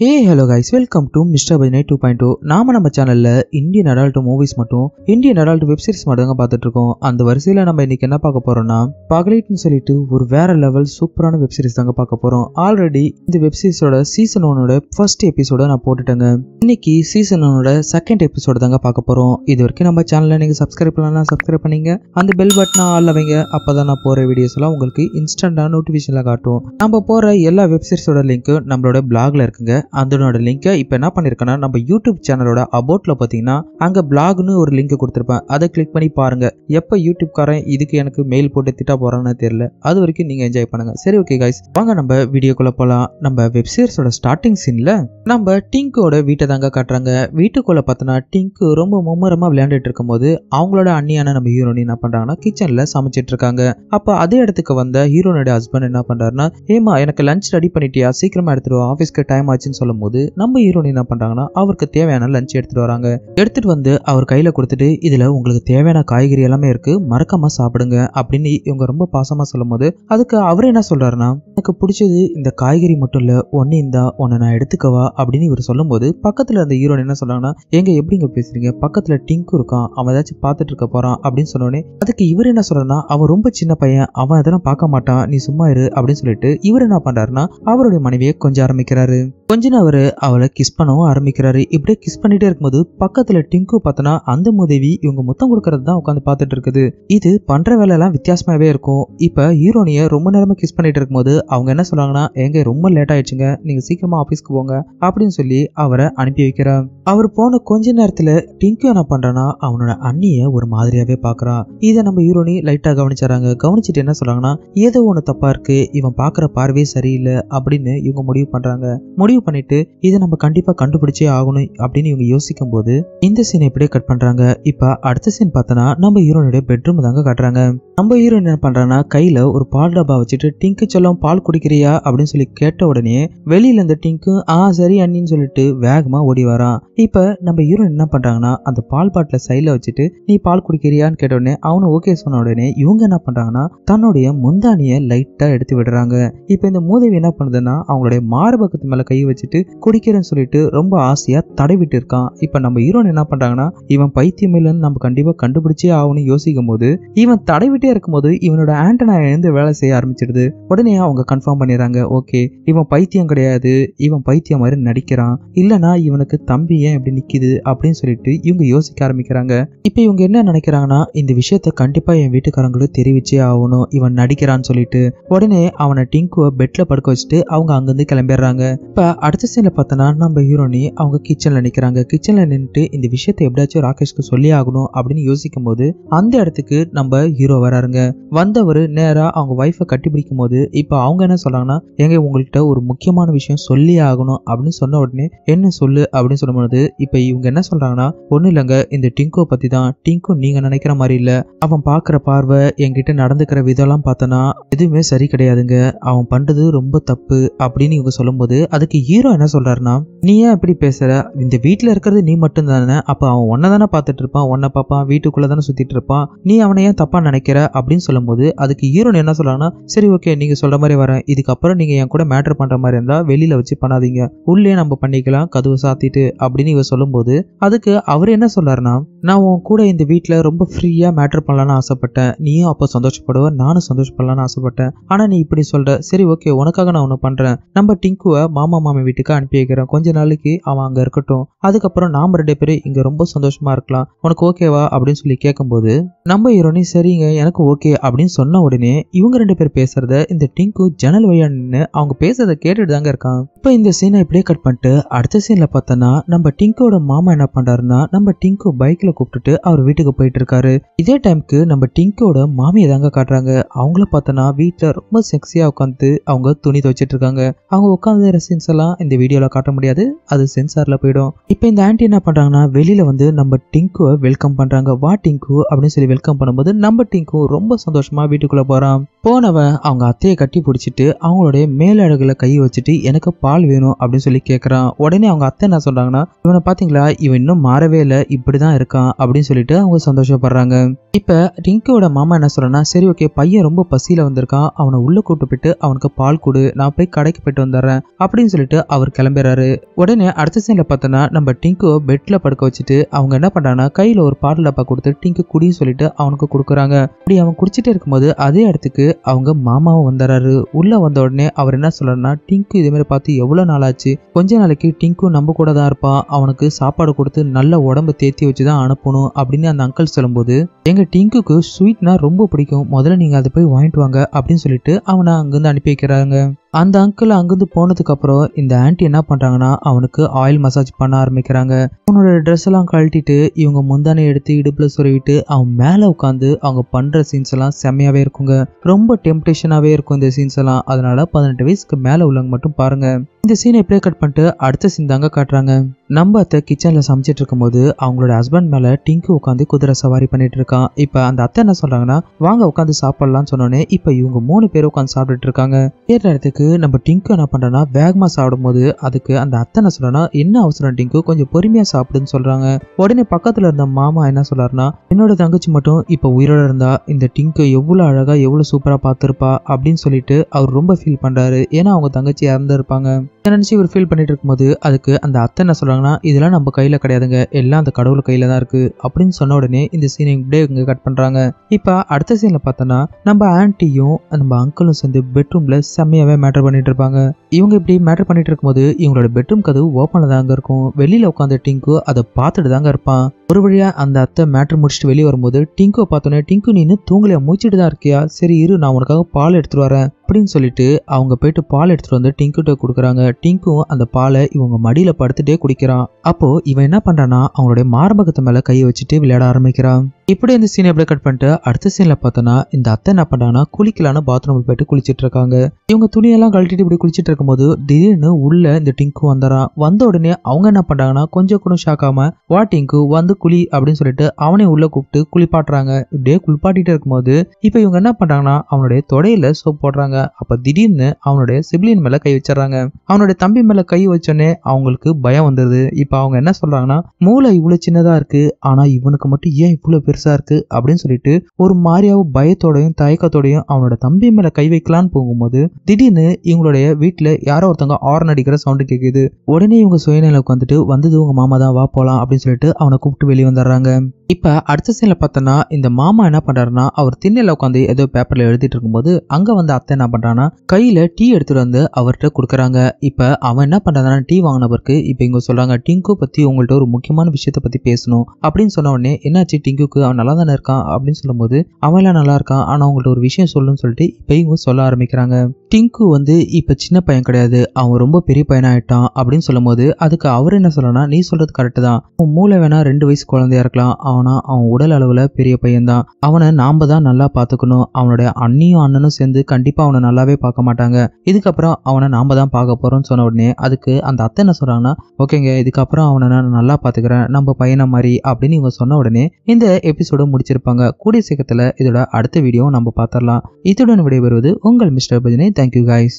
hey hello guys welcome to mister பஜனை two point two நாம நம்ம சேனலில் இந்தியன் அடால்ட்டு மூவிஸ் மட்டும் இந்தியன் அடால்ட் வெப்சீரிஸ் மட்டும் தான் பார்த்துட்டு இருக்கோம் அந்த வரிசையில் நம்ம இன்னைக்கு என்ன பார்க்க போறோம்னா பகலைட்னு சொல்லிட்டு ஒரு வேற லெவல் சூப்பரான வெப்சீரிஸ் தாங்க பார்க்க போறோம் ஆல்ரெடி இந்த வெப்சீரிஸோட சீசன் ஒன்னோட ஃபர்ஸ்ட் எபிசோட நான் போட்டுட்டேங்க இன்னைக்கு சீசன் ஒன்னோட செகண்ட் எபிசோட தாங்க பார்க்க போறோம் இது வரைக்கும் நம்ம சேனலில் நீங்க சப்ஸ்கிரைப் பண்ணலாம் சப்ஸ்கிரைப் பண்ணீங்க அந்த பெல் பட்டனா ஆள் அவங்க அப்பதான் நான் போற வீடியோஸ் எல்லாம் உங்களுக்கு இன்ஸ்டன்டா நோட்டிபிகேஷன்ல காட்டும் நம்ம போற எல்லா வெப்சீரிஸோட லிங்க் நம்மளோட பிளாக்ல இருக்குங்க அதனோட லிங்கை இப்போ என்ன பண்ணியிருக்கேன்னா நம்ம யூடியூப் சேனலோட அபோட்டில் பார்த்தீங்கன்னா அங்கே பிளாக்னு ஒரு லிங்க் கொடுத்துருப்பேன் அதை கிளிக் பண்ணி பாருங்கள் எப்போ யூடியூப்காரன் இதுக்கு எனக்கு மெயில் போட்டு திட்டா போகிறான்னு தெரியல அது வரைக்கும் நீங்கள் என்ஜாய் பண்ணுங்கள் சரி ஓகே கைஸ் வாங்க நம்ம வீடியோக்குள்ளே போகலாம் நம்ம வெப்சீரிஸோட ஸ்டார்டிங் சீனில் நம்ம டிங்கோட வீட்டை தாங்க காட்டுறாங்க வீட்டுக்குள்ளே பார்த்தனா டிங்கு ரொம்ப மும்முரமாக விளையாண்டுட்டு இருக்கும்போது அவங்களோட அண்ணியான நம்ம ஹீரோனி என்ன பண்ணுறாங்கன்னா கிச்சனில் சமைச்சிட்டு இருக்காங்க அப்போ அதே இடத்துக்கு வந்த ஹீரோனோட ஹஸ்பண்ட் என்ன பண்ணுறாருன்னா ஏமா எனக்கு லஞ்ச் ரெடி பண்ணிட்டியா சீக்கிரமாக எடுத்துருவோம் ஆஃபீஸ்க்கு டைம் ஆச்சு ஆயிடுச்சுன்னு சொல்லும் போது நம்ம ஹீரோயின் என்ன பண்றாங்கன்னா அவருக்கு தேவையான லஞ்ச் எடுத்துகிட்டு வராங்க எடுத்துட்டு வந்து அவர் கையில் கொடுத்துட்டு இதில் உங்களுக்கு தேவையான காய்கறி எல்லாமே இருக்குது மறக்காம சாப்பிடுங்க அப்படின்னு இவங்க ரொம்ப பாசமாக சொல்லும் அதுக்கு அவர் என்ன சொல்கிறாருன்னா எனக்கு பிடிச்சது இந்த காய்கறி மட்டும் இல்லை ஒன்று இந்தா ஒன்று நான் எடுத்துக்கவா அப்படின்னு இவர் சொல்லும் போது பக்கத்தில் அந்த ஹீரோயின் என்ன சொல்றாங்கன்னா எங்கே எப்படிங்க பேசுகிறீங்க பக்கத்தில் டிங்கு இருக்கான் அவன் ஏதாச்சும் பார்த்துட்டு இருக்க போறான் அப்படின்னு சொன்னோடனே அதுக்கு இவர் என்ன சொல்றாருன்னா அவன் ரொம்ப சின்ன பையன் அவன் அதெல்லாம் பார்க்க மாட்டான் நீ சும்மா இரு அப்படின்னு சொல்லிட்டு இவர் என்ன பண்ணுறாருன்னா அவருடைய மனைவியை கொஞ்சம் ஆரம்பிக்கிறாரு கொஞ்ச அவர் அவளை கிஸ் பண்ணவும் ஆரம்பிக்கிறாரு இப்படியே கிஸ் பண்ணிட்டே இருக்கும்போது பக்கத்துல டிங்கு பார்த்தனா அந்த முதவி இவங்க மொத்தம் கொடுக்கறது தான் உட்காந்து பார்த்துட்டு இருக்குது இது பண்ற வேலை எல்லாம் வித்தியாசமாவே இருக்கும் இப்ப ஹீரோனிய ரொம்ப நேரமா கிஸ் பண்ணிட்டு இருக்கும்போது அவங்க என்ன சொல்றாங்கன்னா எங்க ரொம்ப லேட் ஆயிடுச்சுங்க நீங்க சீக்கிரமா ஆபீஸ்க்கு போங்க அப்படின்னு சொல்லி அவரை அனுப்பி வைக்கிறார் அவர் போன கொஞ்ச நேரத்துல டிங்கு என்ன பண்றான்னா அவனோட அண்ணிய ஒரு மாதிரியாவே பாக்குறான் இதை நம்ம ஹீரோனி லைட்டா கவனிச்சாங்க கவனிச்சுட்டு என்ன சொல்றாங்கன்னா ஏதோ ஒண்ணு தப்பா இருக்கு இவன் பாக்குற பார்வையே சரியில்லை அப்படின்னு இவங்க முடிவு பண்றாங்க முடிவு முடிவு பண்ணிட்டு இதை நம்ம கண்டிப்பா கண்டுபிடிச்சே ஆகணும் அப்படின்னு இவங்க யோசிக்கும் போது இந்த சீன் எப்படியே கட் பண்றாங்க இப்ப அடுத்த சீன் பார்த்தனா நம்ம ஹீரோனுடைய பெட்ரூம் தாங்க காட்டுறாங்க நம்ம ஹீரோ என்ன பண்றான்னா கையில ஒரு பால் டப்பா வச்சுட்டு டிங்கு செல்லம் பால் குடிக்கிறியா அப்படின்னு சொல்லி கேட்ட உடனே வெளியில இந்த டிங்கு ஆ சரி அண்ணின்னு சொல்லிட்டு வேகமா ஓடி வரான் இப்ப நம்ம ஹீரோ என்ன பண்றாங்கன்னா அந்த பால் பாட்டில சைடில் வச்சுட்டு நீ பால் குடிக்கிறியான்னு கேட்ட உடனே அவனு ஓகே சொன்ன உடனே இவங்க என்ன பண்றாங்கன்னா தன்னுடைய முந்தானிய லைட்டா எடுத்து விடுறாங்க இப்ப இந்த மூதவி என்ன பண்ணுதுன்னா அவங்களுடைய மார்பக்கத்து மேல கை வச்சுட்டு குடிக்கிறேன்னு சொல்லிட்டு ரொம்ப ஆசையா தடவிட்டு இருக்கான் இப்ப நம்ம ஹீரோன் என்ன பண்றாங்கன்னா இவன் பைத்தியம் இல்லைன்னு நம்ம கண்டிப்பா கண்டுபிடிச்சே ஆகணும்னு யோசிக்கும் போது இவன் தடவிட்டு இருக்கும் இருக்கும்போது இவனோட ஆண்டனா எழுந்து வேலை செய்ய ஆரம்பிச்சிடுது உடனே அவங்க கன்ஃபார்ம் பண்ணிடுறாங்க ஓகே இவன் பைத்தியம் கிடையாது இவன் பைத்தியம் மாதிரி நடிக்கிறான் இல்லனா இவனுக்கு தம்பி ஏன் இப்படி நிக்குது அப்படின்னு சொல்லிட்டு இவங்க யோசிக்க ஆரம்பிக்கிறாங்க இப்போ இவங்க என்ன நினைக்கிறாங்கன்னா இந்த விஷயத்த கண்டிப்பா என் வீட்டுக்காரங்களுக்கு தெரிவிச்சே ஆகணும் இவன் நடிக்கிறான்னு சொல்லிட்டு உடனே அவனை டிங்குவை பெட்ல படுக்க வச்சுட்டு அவங்க அங்கிருந்து கிளம்பிடுறாங்க இப்ப அடுத்த சீன்ல பார்த்தோன்னா நம்ம ஹீரோனி அவங்க கிச்சன்ல நிக்கிறாங்க கிச்சன்ல நின்றுட்டு இந்த விஷயத்த எப்படியாச்சும் ராகேஷ்க்கு சொல்லி ஆகணும் அப்படின்னு யோசிக்கும் போது அந்த இடத்துக்கு நம்ம ஹீரோ வர வராருங்க வந்தவர் நேரா அவங்க ஒய்ஃபை கட்டிபிடிக்கும் போது இப்போ அவங்க என்ன சொல்றாங்கன்னா எங்க உங்கள்கிட்ட ஒரு முக்கியமான விஷயம் சொல்லி ஆகணும் அப்படின்னு சொன்ன உடனே என்ன சொல்லு அப்படின்னு சொல்லும்போது இப்போ இவங்க என்ன சொல்றாங்கன்னா ஒன்றும் இல்லைங்க இந்த டிங்கோ பற்றி தான் டிங்கோ நீங்கள் நினைக்கிற மாதிரி இல்லை அவன் பார்க்குற பார்வை என்கிட்ட நடந்துக்கிற விதம்லாம் பார்த்தனா எதுவுமே சரி கிடையாதுங்க அவன் பண்ணுறது ரொம்ப தப்பு அப்படின்னு இவங்க சொல்லும்போது அதுக்கு ஹீரோ என்ன சொல்றாருன்னா நீ ஏன் இப்படி பேசுகிற இந்த வீட்டில் இருக்கிறது நீ மட்டும் தானே அப்போ அவன் உன்னதானே தானே பார்த்துட்டு இருப்பான் ஒன்றை பார்ப்பான் வீட்டுக்குள்ளே தானே சுற்றிட்டு இருப்பான் நீ அவனை ஏன் தப்பாக நினைக்கிற அப்படின்னு சொல்லும்போது அதுக்கு ஈரோன் என்ன சொல்றாங்கன்னா சரி ஓகே நீங்க சொல்ற மாதிரி வரேன் இதுக்கப்புறம் நீங்க என் கூட மேட்டர் பண்ற மாதிரி இருந்தா வெளியில வச்சு பண்ணாதீங்க உள்ளே நம்ம பண்ணிக்கலாம் கதவு சாத்திட்டு அப்படின்னு இவ சொல்லும்போது அதுக்கு அவர் என்ன சொல்றாருன்னா நான் உன் கூட இந்த வீட்டுல ரொம்ப ஃப்ரீயா மேட்டர் பண்ணலாம்னு ஆசைப்பட்டேன் நீயும் அப்போ சந்தோஷப்படுவ நானும் சந்தோஷப்படலாம்னு ஆசைப்பட்டேன் ஆனா நீ இப்படி சொல்ற சரி ஓகே உனக்காக நான் ஒன்று பண்றேன் நம்ம டிங்குவை மாமா மாமி வீட்டுக்கு அனுப்பி வைக்கிறேன் கொஞ்ச நாளைக்கு அவன் அங்க இருக்கட்டும் அதுக்கப்புறம் நாம ரெண்டு பேரும் இங்க ரொம்ப சந்தோஷமா இருக்கலாம் உனக்கு ஓகேவா அப்படின்னு சொல்லி கேட்கும்போது நம்ம ஹீரோனி சரிங்க எனக்கு எனக்கு ஓகே அப்படின்னு சொன்ன உடனே இவங்க ரெண்டு பேர் பேசுறத இந்த டிங்கு ஜனல் வழியா நின்று அவங்க பேசுறத கேட்டுட்டு தாங்க இருக்கான் இப்ப இந்த சீனை இப்படியே கட் பண்ணிட்டு அடுத்த சீன்ல பார்த்தோன்னா நம்ம டிங்கோட மாமா என்ன பண்றாருன்னா நம்ம டிங்கு பைக்ல கூப்பிட்டுட்டு அவர் வீட்டுக்கு போயிட்டு இருக்காரு இதே டைம்க்கு நம்ம டிங்கோட மாமியை தாங்க காட்டுறாங்க அவங்கள பார்த்தோன்னா வீட்டுல ரொம்ப செக்ஸியா உட்காந்து அவங்க துணி துவைச்சிட்டு இருக்காங்க அவங்க உட்காந்து சீன்ஸ் எல்லாம் இந்த வீடியோல காட்ட முடியாது அது சென்சார்ல போயிடும் இப்போ இந்த ஆண்டி என்ன பண்றாங்கன்னா வெளியில வந்து நம்ம டிங்கு வெல்கம் பண்றாங்க வா டிங்கு அப்படின்னு சொல்லி வெல்கம் பண்ணும்போது நம்ம டிங்கு எல்லாருக்கும் ரொம்ப சந்தோஷமா வீட்டுக்குள்ள போறான் போனவன் அவங்க அத்தையை கட்டி பிடிச்சிட்டு அவங்களுடைய மேலழகுல கை வச்சுட்டு எனக்கு பால் வேணும் அப்படின்னு சொல்லி கேட்கறான் உடனே அவங்க அத்தை என்ன சொல்றாங்கன்னா இவனை பாத்தீங்களா இவன் இன்னும் மாறவே இல்லை இப்படிதான் இருக்கான் அப்படின்னு சொல்லிட்டு அவங்க சந்தோஷப்படுறாங்க இப்ப ரிங்கோட மாமா என்ன சொல்றேன்னா சரி ஓகே பையன் ரொம்ப பசியில வந்திருக்கான் அவனை உள்ள கூட்டு போயிட்டு அவனுக்கு பால் கொடு நான் போய் கடைக்கு போயிட்டு வந்துடுறேன் அப்படின்னு சொல்லிட்டு அவர் கிளம்புறாரு உடனே அடுத்த சீன்ல பார்த்தோன்னா நம்ம டிங்கு பெட்ல படுக்க வச்சுட்டு அவங்க என்ன பண்றாங்கன்னா கையில ஒரு பால் டப்பா கொடுத்து டிங்கு குடின்னு சொல்லிட்டு அவனுக்கு கொடுக்குறாங்க அப்படி அவன் குடிச்சிட்டே இருக்கும்போது அதே இடத்துக்கு அவங்க மாமாவும் வந்துடுறாரு உள்ளே வந்த உடனே அவர் என்ன சொல்கிறாருன்னா டிங்கு மாதிரி பார்த்து எவ்வளோ நாளாச்சு கொஞ்ச நாளைக்கு டிங்கு நம்ம கூட தான் இருப்பான் அவனுக்கு சாப்பாடு கொடுத்து நல்ல உடம்பு தேத்தி வச்சு தான் அனுப்பணும் அப்படின்னு அந்த அங்கிள் சொல்லும்போது எங்கள் டிங்குக்கு ஸ்வீட்னா ரொம்ப பிடிக்கும் முதல்ல நீங்கள் அதை போய் வாங்கிட்டு வாங்க அப்படின்னு சொல்லிட்டு அவனை அங்கேருந்து அனுப்பி வைக்கிறாங்க அந்த அங்கிள் அங்கேருந்து போனதுக்கப்புறம் இந்த ஆன்டி என்ன பண்ணுறாங்கன்னா அவனுக்கு ஆயில் மசாஜ் பண்ண ஆரம்பிக்கிறாங்க அவனோட ட்ரெஸ் எல்லாம் கழட்டிட்டு இவங்க முந்தானை எடுத்து இடுப்பில் சொருவிட்டு அவன் மேலே உட்காந்து அவங்க பண்ணுற சீன்ஸ் எல்லாம் செம்மையாவே இருக்குங்க ரொம்ப டெம்டேஷனாகவே இருக்கும் இந்த சீன்ஸ் எல்லாம் அதனால் பதினெட்டு வயசுக்கு மேலே உள்ளவங்க மட்டும் பாருங்கள் இந்த சீனை பிளே கட் பண்ணிட்டு அடுத்த சீன் தாங்க காட்டுறாங்க நம்ம அத்தை கிச்சன்ல சமைச்சிட்டு போது அவங்களோட ஹஸ்பண்ட் மேல டிங்கு உட்காந்து குதிரை சவாரி பண்ணிட்டு இருக்கான் இப்ப அந்த அத்தை என்ன சொல்றாங்கன்னா வாங்க உட்காந்து சாப்பிடலாம்னு சொன்னோன்னே இப்ப இவங்க மூணு பேர் உட்காந்து சாப்பிட்டுட்டு இருக்காங்க ஏற இடத்துக்கு நம்ம டிங்கு என்ன பண்றோம்னா வேகமா சாப்பிடும் போது அதுக்கு அந்த அத்தை என்ன சொல்றனா என்ன அவசரம் டிங்கு கொஞ்சம் பொறுமையா சாப்பிடுன்னு சொல்றாங்க உடனே பக்கத்துல இருந்த மாமா என்ன சொல்றாருன்னா என்னோட தங்கச்சி மட்டும் இப்ப உயிரோட இருந்தா இந்த டிங்கு எவ்வளவு அழகா எவ்வளவு சூப்பரா பார்த்துருப்பா அப்படின்னு சொல்லிட்டு அவர் ரொம்ப ஃபீல் பண்றாரு ஏன்னா அவங்க தங்கச்சி இறந்துருப்பாங்க இதை நினச்சி இவர் ஃபீல் பண்ணிட்டு இருக்கும்போது அதுக்கு அந்த அத்தை என்ன சொல்கிறாங்கன்னா இதெல்லாம் நம்ம கையில் கிடையாதுங்க எல்லாம் அந்த கடவுள் கையில் தான் இருக்குது அப்படின்னு சொன்ன உடனே இந்த சீனை இப்படியே இங்கே கட் பண்ணுறாங்க இப்போ அடுத்த சீனில் பார்த்தோன்னா நம்ம ஆண்டியும் நம்ம அங்கிளும் சேர்ந்து பெட்ரூமில் செம்மையாகவே மேட்டர் பண்ணிட்டு இருப்பாங்க இவங்க இப்படி மேட்டர் பண்ணிட்டு இருக்கும்போது இவங்களோட பெட்ரூம் கதவு ஓப்பனில் தாங்க இருக்கும் வெளியில் உட்காந்து டிங்கு அதை பார்த்துட்டு தாங்க இருப்பான் ஒரு வழியாக அந்த அத்தை மேட்ரு முடிச்சுட்டு வெளியே வரும்போது டிங்கோ பார்த்தோன்னே டிங்கு நீனு தூங்கலையா முடிச்சுட்டு தான் இருக்கியா சரி இரு நான் உனக்காக பால் எடுத்துட்டு வரேன் அப்படின்னு சொல்லிட்டு அவங்க போயிட்டு பால் எடுத்துட்டு வந்து டிங்குட்ட கொடுக்குறாங்க டிங்கும் அந்த பாலை இவங்க மடியில படுத்துட்டே குடிக்கிறான் அப்போ இவன் என்ன பண்றான்னா அவங்களுடைய மார்பகத்தை மேல கையை வச்சுட்டு விளையாட ஆரம்பிக்கிறான் இப்படி அந்த சீன் எப்படி கட் பண்ணிட்டு அடுத்த சீன்ல பார்த்தோன்னா இந்த அத்தை என்ன பண்றாங்கன்னா குளிக்கலான பாத்ரூம் போயிட்டு குளிச்சிட்டு இருக்காங்க இவங்க துணியெல்லாம் கழட்டிட்டு இப்படி குளிச்சிட்டு இருக்கும்போது திடீர்னு உள்ள இந்த டிங்கு வந்துறான் வந்த உடனே அவங்க என்ன பண்றாங்கன்னா கொஞ்சம் கூட ஷாக்காம வா டிங்கு வந்து குளி அப்படின்னு சொல்லிட்டு அவனையும் உள்ள கூப்பிட்டு குளிப்பாட்டுறாங்க இப்படியே குளிப்பாட்டிட்டு இருக்கும்போது இப்ப இவங்க என்ன பண்றாங்கன்னா அவனுடைய தொடையில சோப் போடுறாங்க அப்ப திடீர்னு அவனுடைய சிப்ளின் மேல கை வச்சிடறாங்க அவனுடைய தம்பி மேல கை வச்சோடனே அவங்களுக்கு பயம் வந்துருது இப்ப அவங்க என்ன சொல்றாங்கன்னா மூளை இவ்வளவு சின்னதா இருக்கு ஆனா இவனுக்கு மட்டும் ஏன் இவ்வளவு பெருசு பெருசா இருக்கு அப்படின்னு சொல்லிட்டு ஒரு மாதிரியாவ பயத்தோடையும் தயக்கத்தோடையும் அவனோட தம்பி மேலே கை வைக்கலான்னு போகும்போது திடீர்னு இவங்களுடைய வீட்டுல யாரோ ஒருத்தவங்க ஆரன் அடிக்கிற சவுண்டு கேட்குது உடனே இவங்க சுயநிலை உட்காந்துட்டு வந்தது உங்க மாமா தான் வா போலாம் அப்படின்னு சொல்லிட்டு அவனை கூப்பிட்டு வெளியே வந்துடுறாங்க இப்போ அடுத்த சீனில் பார்த்தோன்னா இந்த மாமா என்ன பண்ணுறாருன்னா அவர் திண்ணையில் உட்காந்து ஏதோ பேப்பரில் எழுதிட்டு இருக்கும்போது அங்கே வந்து அத்தை என்ன பண்ணுறான்னா கையில் டீ எடுத்துகிட்டு வந்து அவர்கிட்ட கொடுக்குறாங்க இப்போ அவன் என்ன பண்றாங்கன்னா டீ வாங்கினவருக்கு இப்போ இங்க சொல்கிறாங்க டிங்கு பற்றி உங்கள்கிட்ட ஒரு முக்கியமான விஷயத்தை பற்றி பேசணும் அப்படின்னு சொன்ன உடனே என்னாச்சு டிங்குக்கு அவன் நல்லா தானே இருக்கான் அப்படின்னு சொல்லும்போது அவன்லாம் நல்லா இருக்கான் ஆனால் அவங்கள்ட்ட ஒரு விஷயம் சொல்லுன்னு சொல்லிட்டு இப்போ இவங்க சொல்ல ஆரம்பிக்கிறாங்க டிங்கு வந்து இப்போ சின்ன பையன் கிடையாது அவன் ரொம்ப பெரிய பையன் ஆயிட்டான் அப்படின்னு சொல்லும்போது அதுக்கு அவர் என்ன சொல்லனா நீ சொல்கிறது கரெக்ட் தான் மூளை வேணா ரெண்டு வயசு குழந்தையா இருக்கலாம் அவன் ஆனா அவன் உடல் அளவுல பெரிய பையன்தான் அவனை நாம தான் நல்லா பாத்துக்கணும் அவனுடைய அண்ணியும் அண்ணனும் சேர்ந்து கண்டிப்பா அவனை நல்லாவே பார்க்க மாட்டாங்க இதுக்கப்புறம் அவனை நாம தான் பார்க்க போறோம்னு சொன்ன உடனே அதுக்கு அந்த அத்தை என்ன சொல்றாங்கன்னா ஓகேங்க இதுக்கப்புறம் அவனை நான் நல்லா பாத்துக்கிறேன் நம்ம பையனை மாதிரி அப்படின்னு இவங்க சொன்ன உடனே இந்த எபிசோடு முடிச்சிருப்பாங்க கூடிய சீக்கிரத்துல இதோட அடுத்த வீடியோ நம்ம பார்த்துடலாம் இத்துடன் விடைபெறுவது உங்கள் மிஸ்டர் பஜினி தேங்க்யூ கைஸ்